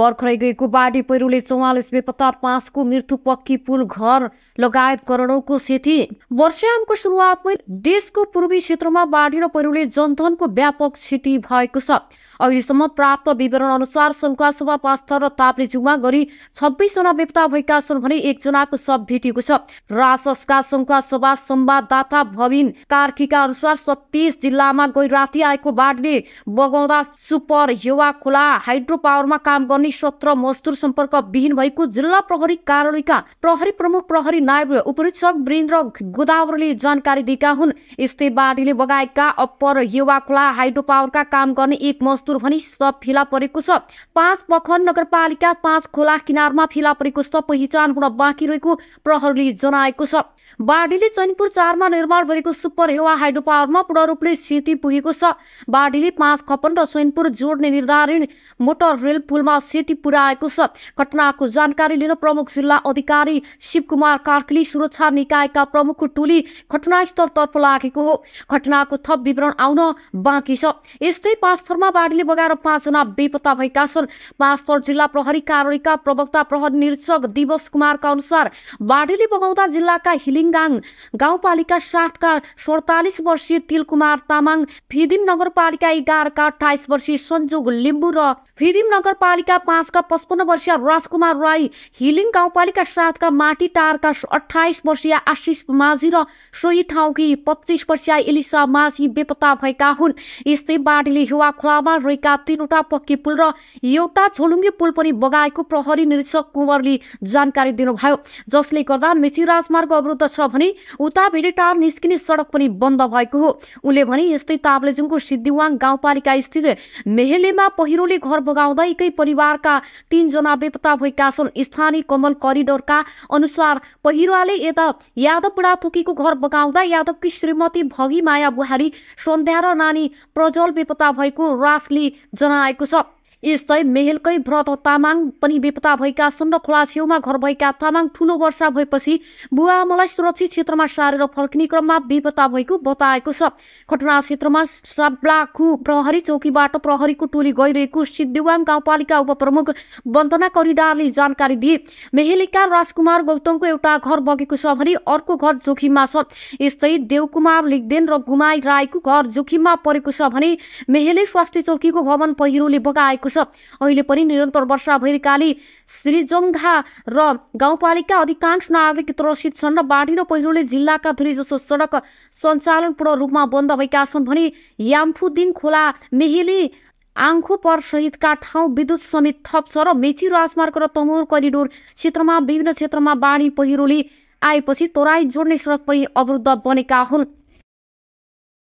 भर्खरै गएको बाढी पहिरोले चौवालिस बेपत्ता पाँचको मृत्यु पक्की पुल घर लगायत करोडौँको सेती वर्षयामको सुरुवातमै देशको पूर्वी क्षेत्रमा बाढी र पहिरोले जनधनको व्यापक क्षति भएको छ अहिलेसम्म प्राप्त विवरण अनुसार सङ्खुवा सभा र ताप्लेजुङमा गरी छब्बिसजना बेप्ता भएका छन् भने एकजनाको सब भेटिएको छ राजसका शङ्का सभा संवाददाता भविन कार्कीका अनुसार सत्तिस जिल्लामा गई राति आएको बाढीले बगाउँदा सुपर युवा खोला हाइड्रो पावरमा काम गर्ने सत्र मजदुर सम्पर्क विहीन भएको जिल्ला प्रहरी कार्यालयका प्रहरी प्रमुख प्रहरी नायब उपरीक्षक वृन्द्र गोदावरले जानकारी दिएका हुन् बाढीले बगाएका अप्पर युवा खोला हाइड्रो पावरका काम गर्ने एक मजदुर भनी सब फिला परेको छ पाँच पखन नगरपालिका पाँच खोला किनारमा फिला परेको सब पहिचान हुन बाँकी रहेको प्रहरीले जनाएको छ बाढीले चैनपुर चारमा निर्माण गरेको सुपर हेवा हाइड्रो पावरमा पूर्ण रूपले क्षति पुगेको छ बाढीले पाँच खपन र सोनपुर जोड्ने निर्धारित मोटर रेल पुलमा क्षति पुर्याएको छ घटनाको जानकारी लिन प्रमुख जिल्ला अधिकारी शिवकुमार कार्कले सुरक्षा निकायका प्रमुख टोली घटनास्थलतर्फ लागेको हो घटनाको थप विवरण आउन बाँकी छ यस्तै पाँच थरमा बाढीले बगाएर पाँचजना बेपत्ता भएका छन् थर जिल्ला प्रहरी कार्यालयका प्रवक्ता प्रहरी निरीक्षक दिवस कुमारका अनुसार बाढीले बगाउँदा जिल्लाका हिल लिङ्गाङ गाउँपालिका सातका सडतालिस वर्षीय तिलकुमार तामाङ फिदिम नगरपालिका एघारका अठाइस वर्षीय सञ्जोग लिम्बू र फिदिम नगरपालिका पाँचका पचपन्न वर्षीय राजकुमार राई हिलिङ गाउँपालिका सातका माटी टारका अठाइस वर्षीय आशिष माझी र सोही ठाउँकी पच्चिस वर्षीय इलिसा माझी बेपत्ता भएका हुन् यस्तै बाढीले हिवा खोलामा रहेका तिनवटा पक्की पुल र एउटा छोलुङ्गी पुल पनि बगाएको प्रहरी निरीक्षक कुँवरले जानकारी दिनुभयो जसले गर्दा मेची राजमार्ग अवरुद्ध छ भने उता भेडेटार निस्किने सडक पनि बन्द भएको हो उनले भने यस्तै ताप्लेजुङको सिद्धिवाङ गाउँपालिका स्थित मेहेलेमा पहिरोले घर बगाउँदा एकै परिवारका तीनजना बेपत्ता भएका छन् स्थानीय कमल करिडोरका अनुसार पहिरोले यता यादव बुढाथोकीको घर बगाउँदा यादवकी श्रीमती भगी माया बुहारी सन्ध्या र नानी प्रज्वल बेपत्ता भएको रासले जनाएको छ यस्तै मेहेलकै व्रत तामाङ पनि बेपता भएका छन् र खोला छेउमा घर भएका तामाङ ठुलो वर्षा भएपछि बुवा आमालाई सुरक्षित क्षेत्रमा सारेर फर्किने क्रममा बेपता भएको बताएको छ घटना क्षेत्रमा साब्लाखु प्रहरी चौकीबाट प्रहरीको टोली गइरहेको सिद्धिवाङ गाउँपालिका उपप्रमुख वन्दना करिडारले जानकारी दिए मेहेलीका राजकुमार गौतमको एउटा घर बगेको छ भने अर्को घर जोखिममा छ यस्तै देवकुमार लिगदेन र गुमाई राईको घर जोखिममा परेको छ भने मेहेली स्वास्थ्य चौकीको भवन पहिरोले बगाएको भएको छ अहिले पनि निरन्तर वर्षा भइरहेकाले श्रीजङ्घा र गाउँपालिका अधिकांश नागरिक त्रसित छन् र बाढी र पहिरोले जिल्लाका जसो सडक सञ्चालन पूर्ण रूपमा बन्द भएका छन् भने याम्फुदिङ खोला मेहेली आङ्खु सहितका ठाउँ विद्युत समेत थप छ र मेची राजमार्ग र तमोर करिडोर क्षेत्रमा विभिन्न क्षेत्रमा बाढी पहिरोले आएपछि तराई जोड्ने सडक पनि अवरुद्ध बनेका हुन्